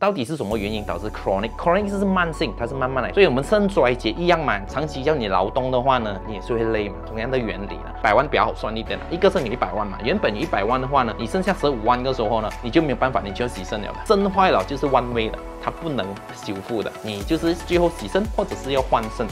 到底是什么原因导致 chronic？chronic 是慢性，它是慢慢来。所以我们肾衰竭一样嘛，长期叫你劳动的话呢，你也是会累嘛，同样的原理啊，百万表好算一点，一个肾给一百万嘛，原本一百万的话呢，你剩下十五万的时候呢，你就没有办法，你就要洗肾了。肾坏了就是万位的，它不能修复的，你就是最后洗肾或者是要换肾。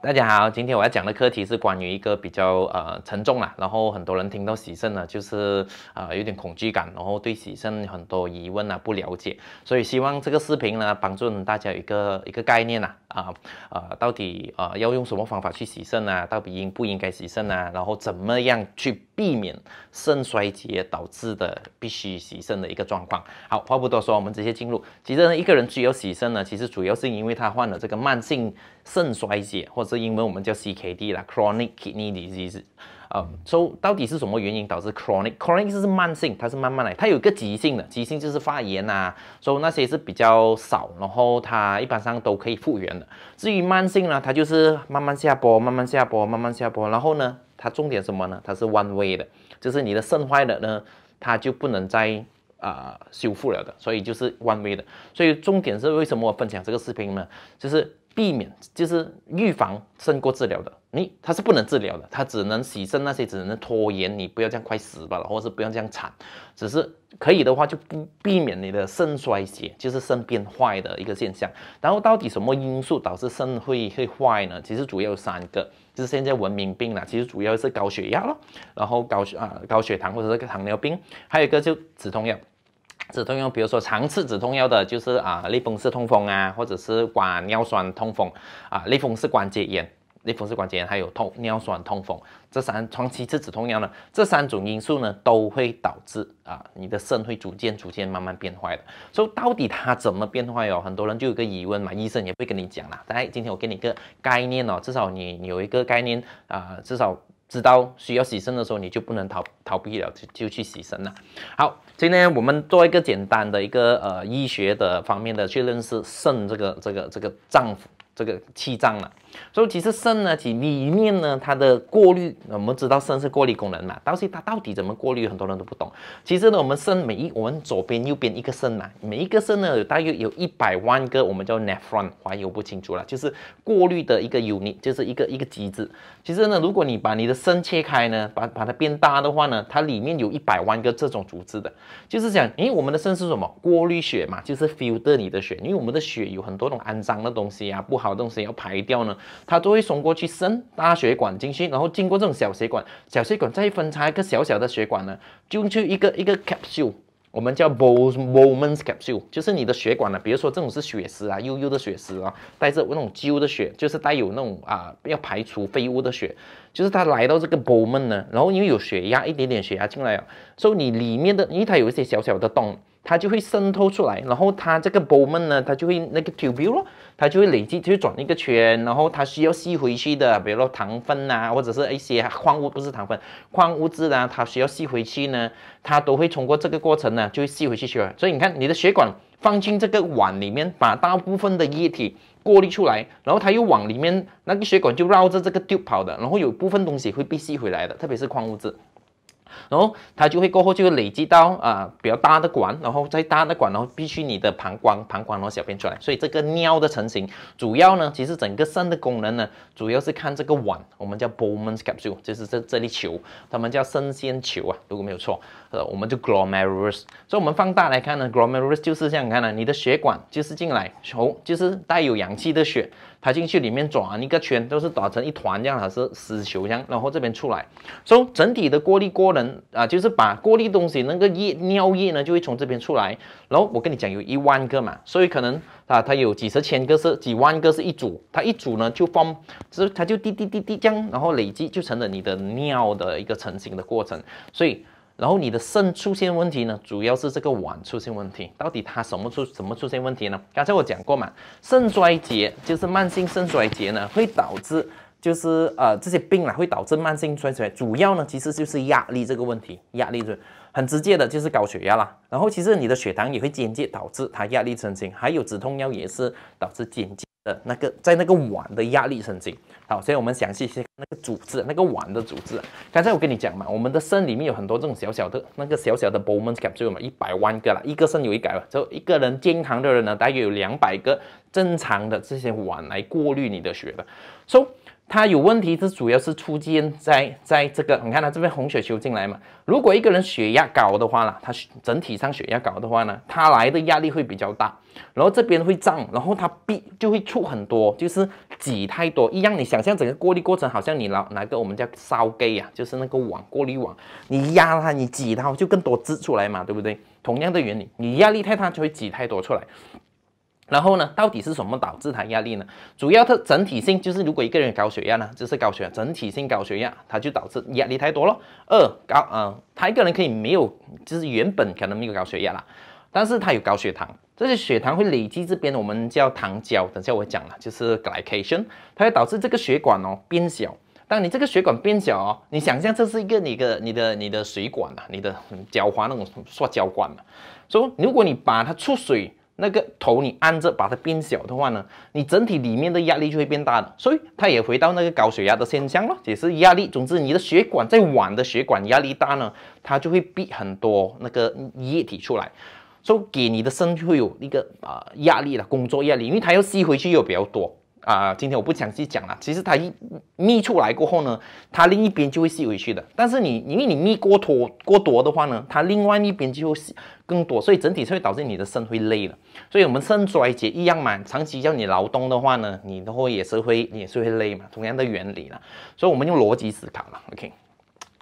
大家好，今天我要讲的课题是关于一个比较呃沉重啊，然后很多人听到洗肾呢，就是呃有点恐惧感，然后对洗肾很多疑问啊不了解，所以希望这个视频呢帮助大家一个一个概念啊啊啊到底啊要用什么方法去洗肾啊，到底应不应该洗肾啊，然后怎么样去避免肾衰竭导致的必须洗肾的一个状况。好，话不多说，我们直接进入。其实呢，一个人需要洗肾呢，其实主要是因为他患了这个慢性。肾衰竭，或者英文我们叫 CKD 啦，chronic kidney disease。啊，s o 到底是什么原因导致 chronic？chronic 是慢性，它是慢慢来。它有一个急性的，急性就是发炎啊，所以那些是比较少，然后它一般上都可以复原的。至于慢性呢，它就是慢慢下坡，慢慢下坡，慢慢下坡。然后呢，它重点什么呢？它是 one way 的，就是你的肾坏了呢，它就不能再啊修复了的。所以就是 one way 的。所以重点是为什么我分享这个视频呢？就是。避免就是预防胜过治疗的，你它是不能治疗的，它只能洗肾，那些只能拖延。你不要这样快死罢了，或者是不要这样惨，只是可以的话就不避免你的肾衰竭，就是肾变坏的一个现象。然后到底什么因素导致肾会会坏呢？其实主要有三个，就是现在文明病了，其实主要是高血压咯，然后高血啊高血糖或者是糖尿病，还有一个就止痛药。止痛药，比如说常吃止痛药的，就是啊，类风湿痛风啊，或者是管尿酸痛风啊，类风湿关节炎、类风湿关节，还有痛尿酸痛风这三长期吃止痛药呢，这三种因素呢，都会导致啊，你的肾会逐渐逐渐慢慢变坏的。所以到底它怎么变坏有很多人就有个疑问嘛，医生也会跟你讲啦。来，今天我给你一个概念哦，至少你有一个概念啊，至少。知道需要洗肾的时候，你就不能逃逃避了，就就去洗肾了。好，今天我们做一个简单的一个呃医学的方面的去认识肾这个这个这个脏腑这个器脏了。所以其实肾呢，其里面呢，它的过滤，我们知道肾是过滤功能嘛，但是它到底怎么过滤，很多人都不懂。其实呢，我们肾每一我们左边右边一个肾嘛，每一个肾呢有大约有一百万个，我们叫 nephron，翻译我不清楚了，就是过滤的一个 unit，就是一个一个机制。其实呢，如果你把你的肾切开呢，把把它变大的话呢，它里面有一百万个这种组织的，就是讲，诶，我们的肾是什么？过滤血嘛，就是 filter 你的血，因为我们的血有很多种肮脏的东西啊，不好的东西要排掉呢，它都会送过去，肾大血管进去，然后经过这种小血管，小血管再分叉一个小小的血管呢，进去一个一个 capsule。我们叫 bol b o m a n capsule，就是你的血管呢，比如说这种是血丝啊，悠悠的血丝啊，带着那种旧的血，就是带有那种啊，要排除废物的血，就是它来到这个 b o w m a n 呢，然后因为有血压，一点点血压进来啊，所以你里面的，因为它有一些小小的洞，它就会渗透出来，然后它这个 b o w m a n 呢，它就会那个 u 丢 e 它就会累积，就转一个圈，然后它需要吸回去的，比如说糖分呐，或者是一些矿物质，不是糖分，矿物质啊，它需要吸回去呢，它都会通过这个过程呢，就会吸回去去。了。所以你看，你的血管放进这个碗里面，把大部分的液体过滤出来，然后它又往里面那个血管就绕着这个丢跑的，然后有部分东西会被吸回来的，特别是矿物质。然后它就会过后就会累积到啊比较大的管，然后再大的管，然后必须你的膀胱、膀胱然后小便出来，所以这个尿的成型主要呢，其实整个肾的功能呢，主要是看这个碗，我们叫 Bowman's capsule，就是这这粒球，他们叫肾鲜球啊，如果没有错，呃，我们就 glomerulus。所以我们放大来看呢，glomerulus 就是这样看呢，你的血管就是进来，从就是带有氧气的血，它进去里面转一个圈，都是打成一团这样，它是丝球这样，然后这边出来，所以整体的过滤过呢。啊，就是把过滤东西那个液尿液呢，就会从这边出来。然后我跟你讲，有一万个嘛，所以可能啊，它有几十千个是几万个是一组，它一组呢就放，就它就滴滴滴滴样，然后累积就成了你的尿的一个成型的过程。所以，然后你的肾出现问题呢，主要是这个碗出现问题。到底它什么出什么出现问题呢？刚才我讲过嘛，肾衰竭就是慢性肾衰竭呢，会导致。就是呃这些病啊会导致慢性衰竭，主要呢其实就是压力这个问题，压力就很直接的就是高血压啦，然后其实你的血糖也会间接导致它压力升型，还有止痛药也是导致间接的那个在那个碗的压力升型。好，所以我们详细去看那个组织，那个碗的组织。刚才我跟你讲嘛，我们的肾里面有很多这种小小的那个小小的 Bowman's capsule 嘛，一百万个啦，一个肾有一百个，就一个人健康的人呢，大约有两百个正常的这些碗来过滤你的血的，所以。它有问题，是主要是出现在在这个，你看它这边红血球进来嘛。如果一个人血压高的话呢，它整体上血压高的话呢，它来的压力会比较大，然后这边会胀，然后它必就会出很多，就是挤太多。一样，你想象整个过滤过程，好像你拿拿个我们叫烧盖啊，就是那个网过滤网，你压它，你挤它，就更多汁出来嘛，对不对？同样的原理，你压力太大就会挤太多出来。然后呢，到底是什么导致它压力呢？主要它整体性就是，如果一个人高血压呢，就是高血整体性高血压，它就导致压力太多了。二高，嗯，他一个人可以没有，就是原本可能没有高血压啦，但是他有高血糖，这些血糖会累积这边，我们叫糖胶，等下我讲了，就是 glycation，它会导致这个血管哦变小。当你这个血管变小哦，你想象这是一个你的你的你的水管啊，你的狡花那种塑胶管嘛，说如果你把它出水。那个头你按着把它变小的话呢，你整体里面的压力就会变大了，所以它也回到那个高血压的现象了，也是压力。总之，你的血管再晚的血管压力大呢，它就会逼很多那个液体出来，所以给你的身体会有一个啊压力了，工作压力，因为它要吸回去又比较多。啊，今天我不详细讲了。其实它一泌出来过后呢，它另一边就会吸回去的。但是你因为你泌过多过多的话呢，它另外一边就吸更多，所以整体是会导致你的肾会累的。所以我们肾衰竭一样嘛，长期叫你劳动的话呢，你的话也是会也是会累嘛，同样的原理啦。所以我们用逻辑思考了 o k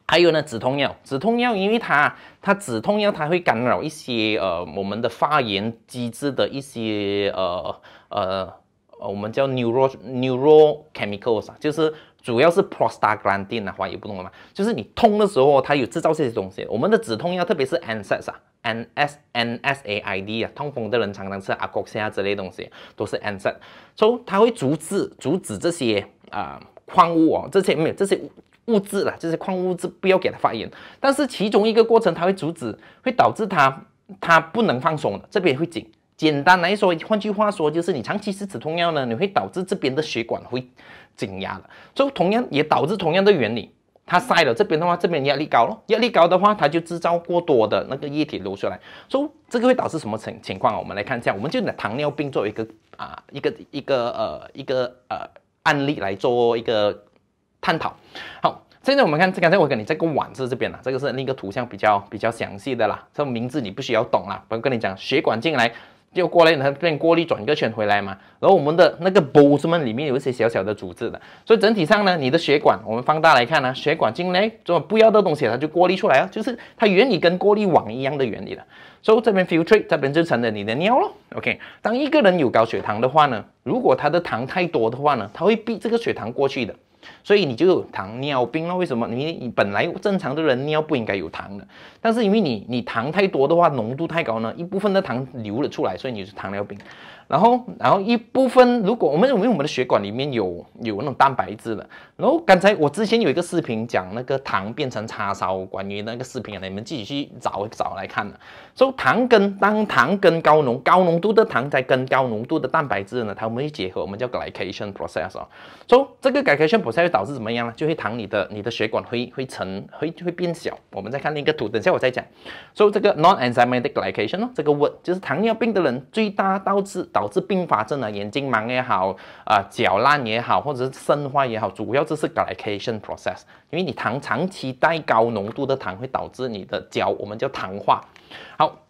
还有呢，止痛药，止痛药因为它它止痛药它会干扰一些呃我们的发炎机制的一些呃呃。呃，我们叫 n e u r o n e u r o chemicals 啊，就是主要是 prostaglandin 啊，话也不懂了嘛？就是你痛的时候，它有制造这些东西。我们的止痛药，特别是 NSA 啊，N S N S A I D 啊，痛风的人常常吃阿谷西啊之类东西，都是 NSA，所以它会阻止阻止这些啊矿物哦这些没有这些物质啦，这些矿物质不要给它发炎。但是其中一个过程，它会阻止，会导致它它不能放松的，这边会紧。简单来说，换句话说，就是你长期吃止痛药呢，你会导致这边的血管会紧压了，所以同样也导致同样的原理，它塞了这边的话，这边压力高咯，压力高的话，它就制造过多的那个液体流出来，所、以这个会导致什么情情况？我们来看一下，我们就拿糖尿病作为一个啊一个一个呃一个呃案例来做一个探讨。好，现在我们看刚才我给你这个碗是这边了，这个是另一个图像比较比较详细的啦，这名字你不需要懂啦，我跟你讲，血管进来。就过滤，它变过滤转一个圈回来嘛。然后我们的那个 b o s m a n 里面有一些小小的组织的，所以整体上呢，你的血管，我们放大来看呢，血管进来这么不要的东西，它就过滤出来啊，就是它原理跟过滤网一样的原理的。所以这边 filter，这边就成了你的尿了。OK，当一个人有高血糖的话呢，如果他的糖太多的话呢，他会避这个血糖过去的。所以你就有糖尿病了？为什么？你你本来正常的人尿不应该有糖的，但是因为你你糖太多的话，浓度太高呢，一部分的糖流了出来，所以你是糖尿病。然后，然后一部分如果我们认为我们的血管里面有有那种蛋白质了，然后刚才我之前有一个视频讲那个糖变成叉烧，关于那个视频啊，你们自己去找找来看了。说糖跟当糖跟高浓高浓度的糖在跟高浓度的蛋白质呢，它们会结合，我们叫 glycation process 啊。说这个 glycation process。导致怎么样呢？就会糖你的你的血管会会沉会会变小。我们再看另一个图，等下我再讲。所以这个 non enzymatic glycation 哦，这个 word 就是糖尿病的人最大导致导致并发症啊，眼睛盲也好啊，脚烂也好，或者是生化也好，主要就是 glycation process。因为你糖长期带高浓度的糖会导致你的脚我们叫糖化。好。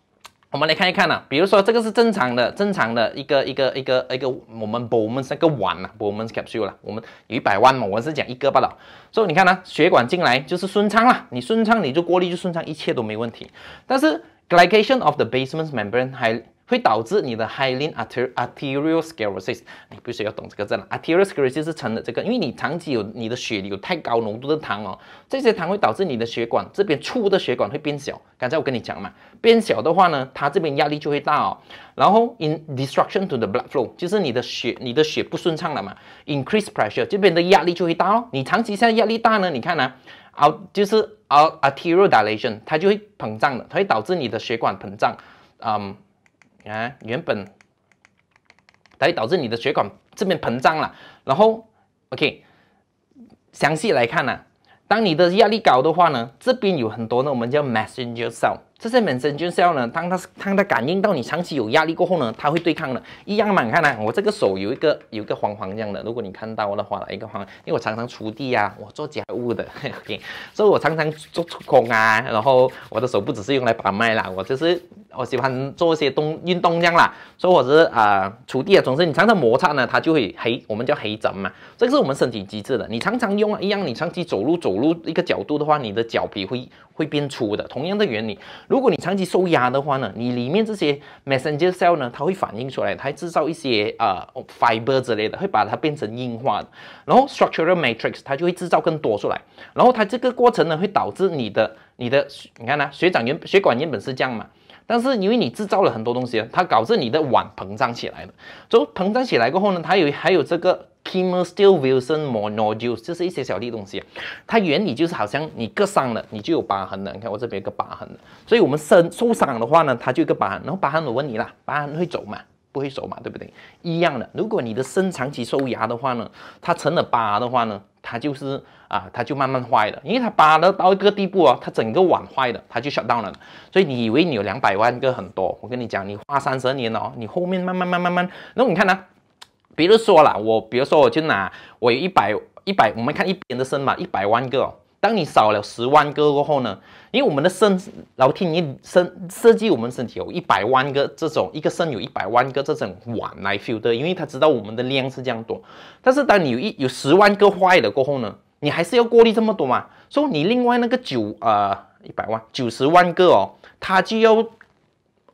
我们来看一看呢，比如说这个是正常的，正常的一个一个一个一个我们 Bowman's 那个碗啊 b o w m a n s capsule 啦，我们有一百万嘛，我是讲一个罢了。所以你看呢，血管进来就是顺畅啦，你顺畅你就过滤就顺畅，一切都没问题。但是 glycation of the basement membrane 还会导致你的 high line arterial sclerosis，你必须要懂这个字了。arterial sclerosis 是成了这个，因为你长期有你的血里有太高浓度的糖哦，这些糖会导致你的血管这边粗的血管会变小。刚才我跟你讲嘛，变小的话呢，它这边压力就会大哦。然后 in destruction to the blood flow，就是你的血你的血不顺畅了嘛，increase pressure 这边的压力就会大哦。你长期下压力大呢，你看呢，啊就是啊 t arterial dilation，它就会膨胀的，它会导致你的血管膨胀，嗯。啊，原本它会导致你的血管这边膨胀了，然后，OK，详细来看呢，当你的压力高的话呢，这边有很多呢，我们叫 messenger cell。这些本身就是要呢，当它是当它感应到你长期有压力过后呢，它会对抗的。一样嘛，你看到我这个手有一个有一个黄黄这样的。如果你看到的话一个黄，因为我常常锄地呀，我做家务的，所以我常常做粗工啊。然后我的手不只是用来把脉啦，我就是我喜欢做一些动运动这样啦。所以我是啊锄地啊，总之你常常摩擦呢，它就会黑，我们叫黑疹嘛。这是我们身体机制的。你常常用一样，你长期走路走路一个角度的话，你的脚皮会会变粗的，同样的原理。如果你长期受压的话呢，你里面这些 messenger cell 呢，它会反映出来，它制造一些呃 fiber 之类的，会把它变成硬化，的。然后 structural matrix 它就会制造更多出来，然后它这个过程呢，会导致你的你的你看呢，血长原血管原本是这样嘛。但是因为你制造了很多东西，它导致你的碗膨胀起来了。就膨胀起来过后呢，它有还有这个 Kimmer Steel Wilson m o n o d i s 就是一些小粒东西。它原理就是好像你割伤了，你就有疤痕了。你看我这边有个疤痕，所以我们身受伤的话呢，它就一个疤痕。然后疤痕我问你啦，疤痕会走吗？不会熟嘛，对不对？一样的。如果你的生长期收牙的话呢，它成了疤的话呢，它就是啊，它就慢慢坏了，因为它疤了到一个地步啊，它整个碗坏了，它就小到了。所以你以为你有两百万个很多，我跟你讲，你花三十年哦，你后面慢慢慢慢慢，那你看呢？比如说啦，我比如说我就拿我有一百一百，我们看一边的生嘛，一百万个。当你少了十万个过后呢？因为我们的肾，老天爷设设计我们身体有一百万个这种，一个肾有一百万个这种碗来 filter，因为他知道我们的量是这样多。但是当你有一有十万个坏了过后呢，你还是要过滤这么多嘛？说你另外那个九啊一百万九十万个哦，它就要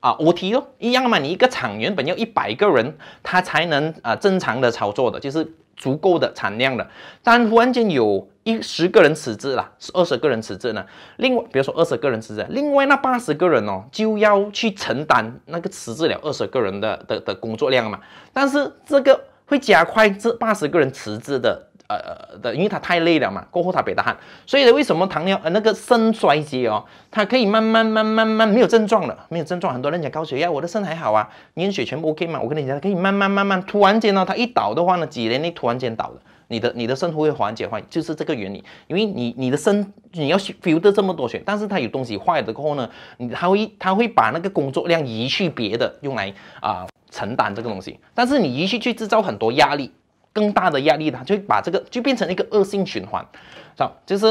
啊 O T 哦一样嘛，你一个厂原本要一百个人，他才能啊正常的操作的，就是。足够的产量了，但忽然间有一十个人辞职了，是二十个人辞职呢？另外，比如说二十个人辞职，另外那八十个人哦，就要去承担那个辞职了二十个人的的的工作量嘛？但是这个会加快这八十个人辞职的。呃的，因为他太累了嘛，过后他别的汗，所以呢，为什么糖尿呃那个肾衰竭哦，它可以慢慢慢慢慢没有症状了，没有症状，很多人讲高血压，我的肾还好啊，凝血全部 OK 嘛，我跟你讲，可以慢慢慢慢，突然间呢，它一倒的话呢，几年内突然间倒了，你的你的肾会缓解坏，就是这个原理，因为你你的肾你要 f e e l d 这么多血，但是它有东西坏了过后呢，你它会它会把那个工作量移去别的用来啊承担这个东西，但是你移去去制造很多压力。更大的压力，它就会把这个就变成一个恶性循环，好，就是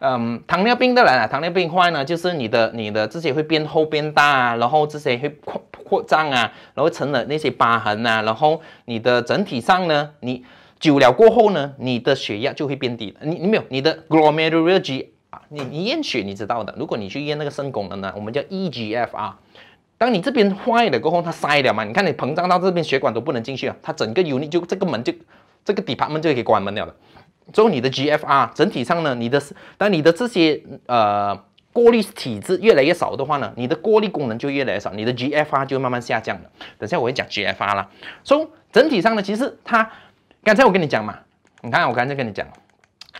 嗯，糖尿病的人啊，糖尿病坏呢，就是你的你的这些会变厚变大，啊，然后这些会扩扩张啊，然后成了那些疤痕啊，然后你的整体上呢，你久了过后呢，你的血压就会变低，你你没有你的 glomerular G 啊，你你验血你知道的，如果你去验那个肾功能呢，我们叫 e g f 啊。当你这边坏了过后，它塞了嘛？你看你膨胀到这边，血管都不能进去啊！它整个 unit 就这个门就，这个底盘门就可以关门掉了。之后你的 GFR 整体上呢，你的当你的这些呃过滤体质越来越少的话呢，你的过滤功能就越来越少，你的 GFR 就慢慢下降了。等下我会讲 GFR 啦。所以整体上呢，其实它刚才我跟你讲嘛，你看我刚才跟你讲。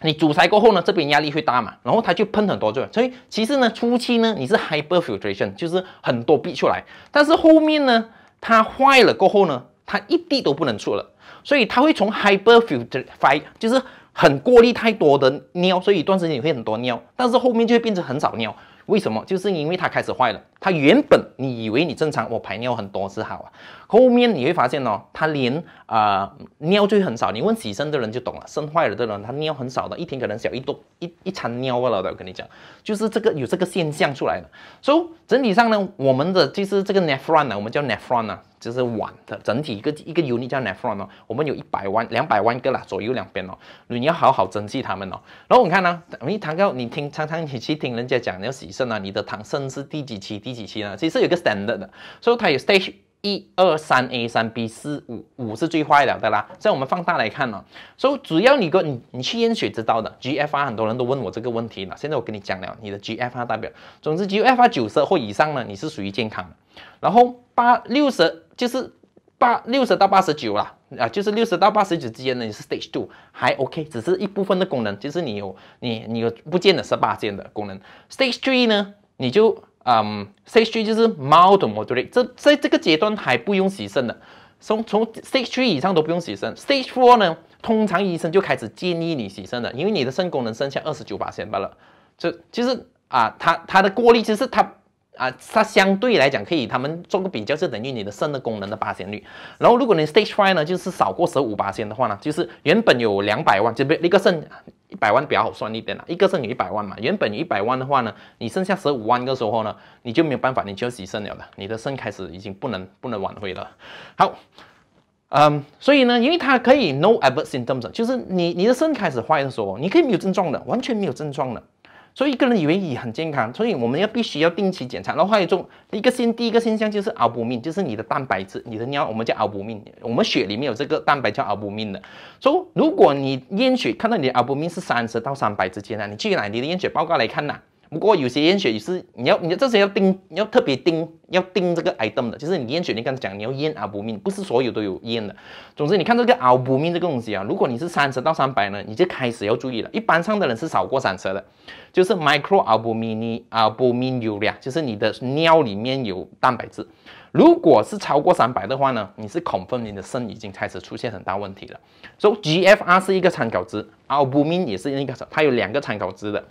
你煮塞过后呢，这边压力会大嘛，然后它就喷很多来。所以其实呢，初期呢你是 hyper filtration，就是很多泌出来。但是后面呢，它坏了过后呢，它一滴都不能出了，所以它会从 hyper f i l t r a t i 就是很过滤太多的尿，所以一段时间会很多尿，但是后面就会变成很少尿。为什么？就是因为它开始坏了。他原本你以为你正常，我排尿很多是好啊，后面你会发现哦，他连啊尿就很少。你问洗肾的人就懂了，肾坏了的人他尿很少的，一天可能小一多一一餐尿了的。我跟你讲，就是这个有这个现象出来的。所以整体上呢，我们的就是这个 nephron 啊，我们叫 nephron 啊，就是碗的整体一个一个 unit 叫 nephron 哦，我们有一百万两百万个了左右两边哦，你要好好珍惜他们哦。然后你看呢，我一谈到你听，常常你去听人家讲你要洗肾啊，你的糖肾是第几期第。几期呢？其实有个 standard 的，所以它有 stage 一二三 A 三 B 四五五是最坏了的啦。以我们放大来看呢，所以只要你个你你去验血知道的，GFR 很多人都问我这个问题了。现在我跟你讲了，你的 GFR 代表，总之 GFR 九十或以上呢，你是属于健康的。然后八六十就是八六十到八十九啦。啊，就是六十到八十九之间呢，你是 stage two，还 OK，只是一部分的功能，就是你有你你有不见的是八件的功能。stage three 呢，你就嗯，stage three 就是 mild 的 moderate，这在这个阶段还不用洗肾的。从从 stage three 以上都不用洗肾。stage four 呢，通常医生就开始建议你洗肾了，因为你的肾功能剩下二十九八千罢了。就就是啊，它它的过滤其实它啊，它相对来讲可以，他们做个比较就等于你的肾的功能的八千率。然后如果你 stage five 呢，就是少过十五八千的话呢，就是原本有两百万，就别那个肾。百万比较好算一点了，一个肾有一百万嘛，原本有一百万的话呢，你剩下十五万的时候呢，你就没有办法，你就只剩了了，你的肾开始已经不能不能挽回了。好，嗯，所以呢，因为它可以 no adverse symptoms，就是你你的肾开始坏的时候，你可以没有症状的，完全没有症状的。所以一个人以为你很健康，所以我们要必须要定期检查。然后还有一种一个现第一个现象就是 albumin，就是你的蛋白质，你的尿我们叫 albumin，我们血里面有这个蛋白叫 albumin 的。说如果你验血看到你的 albumin 是三十到三百之间呢，你去哪你的验血报告来看呐？不过有些验血也是你要，你这些要盯，你要特别盯，要盯这个 item 的，就是你验血，你刚才讲你要验 albumin，不是所有都有验的。总之，你看这个 albumin 这个东西啊，如果你是三十到三百呢，你就开始要注意了。一般上的人是少过三十的，就是 micro albumin，albumin 有就是你的尿里面有蛋白质。如果是超过三百的话呢，你是恐分，你的肾已经开始出现很大问题了。所以 GFR 是一个参考值，albumin 也是一个，它有两个参考值的。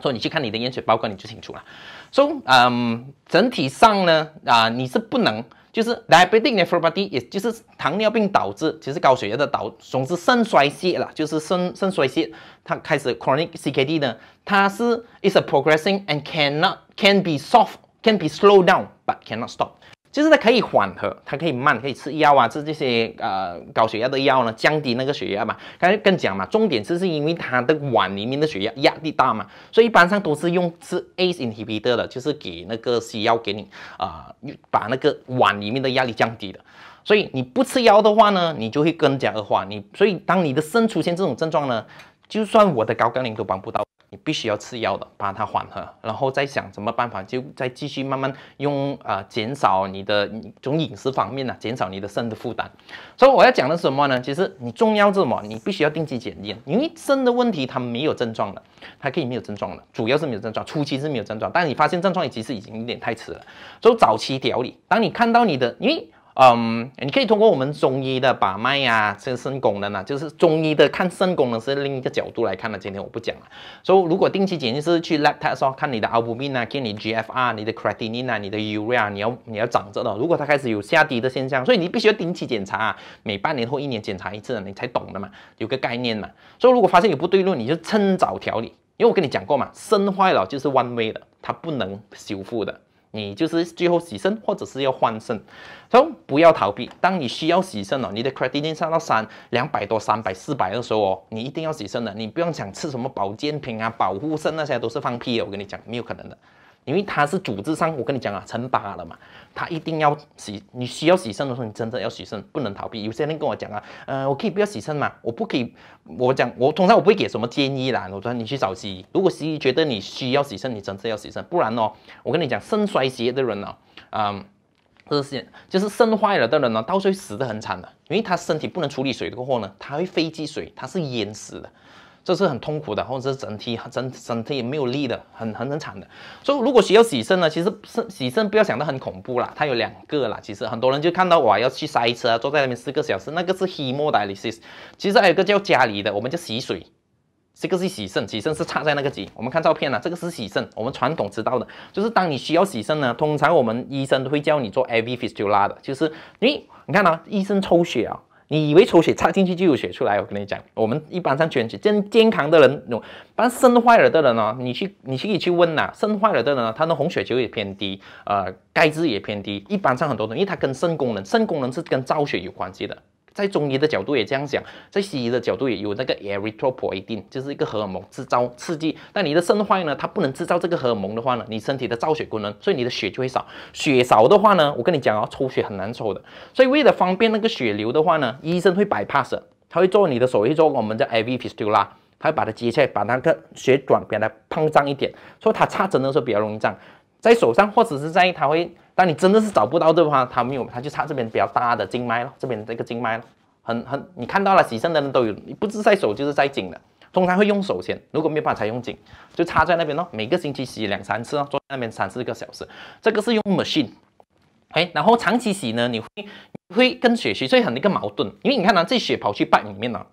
说你去看你的验血报告你就清楚了。所以，嗯，整体上呢，啊，你是不能就是 diabetic nephropathy，也就是糖尿病导致，其实高血压的导，总之肾衰竭了，就是肾肾衰竭，它开始 chronic CKD 呢，它是 is a progressing and cannot can be soft can be slowed down but cannot stop。就是它可以缓和，它可以慢，可以吃药啊，吃这些呃高血压的药呢，降低那个血压嘛。刚才跟讲嘛，重点就是因为它的碗里面的血压压力大嘛，所以一般上都是用吃 A 型 t 比德的，就是给那个西药给你啊，把那个碗里面的压力降低的。所以你不吃药的话呢，你就会更加恶化。你所以当你的肾出现这种症状呢，就算我的高杠铃都帮不到。你必须要吃药的，把它缓和，然后再想什么办法，就再继续慢慢用啊，减少你的从饮食方面呢，减少你的肾的负担。所以我要讲的什么呢？其实你重要是什么？你必须要定期检验，因为肾的问题，它没有症状的，它可以没有症状的，主要是没有症状，初期是没有症状，但你发现症状，其实已经有点太迟了。所以早期调理，当你看到你的，因为。嗯，你可以通过我们中医的把脉呀，肾肾功能啊，就是中医的看肾功能是另一个角度来看的。今天我不讲了，所以如果定期检验是去 lab test 哦，看你的 albumin 啊，看你 GFR、你的 creatinine、你的 urea，你要你要长着的。如果它开始有下跌的现象，所以你必须要定期检查，啊，每半年或一年检查一次，你才懂的嘛，有个概念嘛。所以如果发现有不对路，你就趁早调理，因为我跟你讲过嘛，肾坏了就是 way 的，它不能修复的。你就是最后洗肾，或者是要换肾，以不要逃避。当你需要洗肾了，你的 credit i m i t 上到三两百多、三百、四百的时候哦，你一定要洗肾的。你不用想吃什么保健品啊、保护肾那些都是放屁，我跟你讲，没有可能的。因为他是组织上，我跟你讲啊，成疤了嘛，他一定要洗，你需要洗肾的时候，你真的要洗肾，不能逃避。有些人跟我讲啊，呃，我可以不要洗肾嘛？我不可以？我讲，我通常我不会给什么建议啦。我说你去找西医，如果西医觉得你需要洗肾，你真的要洗肾，不然哦，我跟你讲，肾衰竭的人呢，嗯，就是就是肾坏了的人呢，到最后死得很惨的，因为他身体不能处理水的后呢，他会肺积水，他是淹死的。这是很痛苦的，或者是整体很整身体没有力的，很很很惨的。所以如果需要洗肾呢，其实洗肾不要想的很恐怖啦，它有两个啦。其实很多人就看到我要去塞车啊，坐在那边四个小时，那个是希莫的 alysis。其实还有个叫加里的，我们叫洗水，这个是洗肾。洗肾是插在那个几。我们看照片了，这个是洗肾。我们传统知道的就是当你需要洗肾呢，通常我们医生都会叫你做 AV fistula 的，就是你你看啊，医生抽血啊。你以为抽血插进去就有血出来？我跟你讲，我们一般上全血，健健康的人，那把肾坏了的人呢？你去，你去，去问呐，肾坏了的人呢，他的红血球也偏低，呃，钙质也偏低，一般上很多东西，因为它跟肾功能，肾功能是跟造血有关系的。在中医的角度也这样讲，在西医的角度也有那个 erythropoietin，就是一个荷尔蒙制造刺激。但你的肾坏呢，它不能制造这个荷尔蒙的话呢，你身体的造血功能，所以你的血就会少。血少的话呢，我跟你讲哦，抽血很难抽的。所以为了方便那个血流的话呢，医生会 bypass，他会做你的手术，做我们叫 i v fistula，他会把它接下来，把那个血管给它膨胀一点，所以它插针的时候比较容易胀，在手上或者是在它会。当你真的是找不到的话，它没有，它就差这边比较大的静脉了，这边这个静脉了，很很，你看到了洗肾的人都有，你不是在手就是在颈的，通常会用手先，如果没有办法才用颈，就插在那边咯，每个星期洗两三次哦，坐在那边三四个小时，这个是用 machine，哎，然后长期洗呢，你会会跟血虚，所以很那个矛盾，因为你看呢，这血跑去瓣里面了，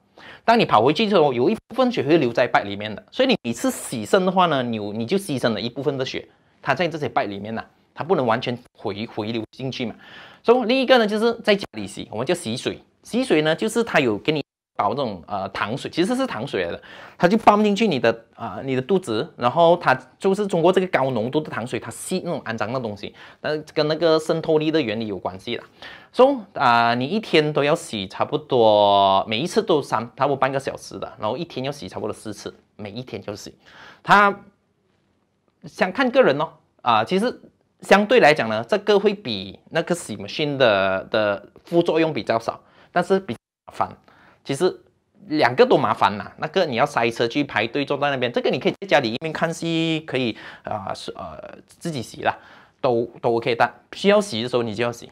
当你跑回去之后，有一部分血会留在拜里面的，所以你每次洗肾的话呢，你你就牺牲了一部分的血，它在这些拜里面呢。它不能完全回回流进去嘛，所以另一个呢就是在家里洗，我们叫洗水。洗水呢就是它有给你倒那种呃糖水，其实是糖水来的，它就放进去你的啊你的肚子，然后它就是通过这个高浓度的糖水，它吸那种肮脏的东西，那跟那个渗透力的原理有关系啦。所以啊，你一天都要洗差不多，每一次都三，差不多半个小时的，然后一天要洗差不多四次，每一天就洗。它想看个人哦啊，其实。相对来讲呢，这个会比那个洗 machine 的的副作用比较少，但是比麻烦。其实两个都麻烦呐，那个你要塞车去排队坐在那边，这个你可以在家里一边看戏，可以啊是呃自己洗啦，都都 OK 的。需要洗的时候你就要洗。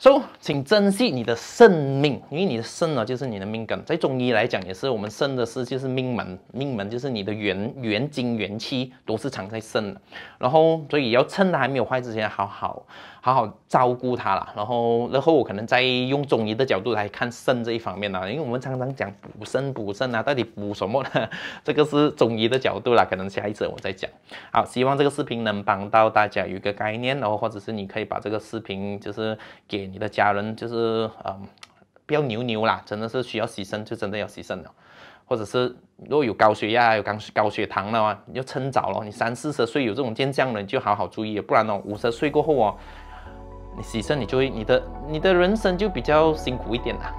所以，请珍惜你的肾命，因为你的肾呢，就是你的命根。在中医来讲，也是我们肾的事，就是命门。命门就是你的元元精元气，都是藏在肾的。然后，所以要趁它还没有坏之前，好好。好好照顾他了，然后，然后我可能再用中医的角度来看肾这一方面啦。因为我们常常讲补肾补肾啊，到底补什么？这个是中医的角度啦，可能下一次我再讲。好，希望这个视频能帮到大家有一个概念，然后或者是你可以把这个视频就是给你的家人，就是嗯，不要牛牛啦，真的是需要牺牲就真的要牺牲了，或者是如果有高血压有高高血糖的话，你要趁早咯。你三四十岁有这种现象了，你就好好注意，不然哦，五十岁过后哦。你牺牲，你就会你的你的人生就比较辛苦一点啦。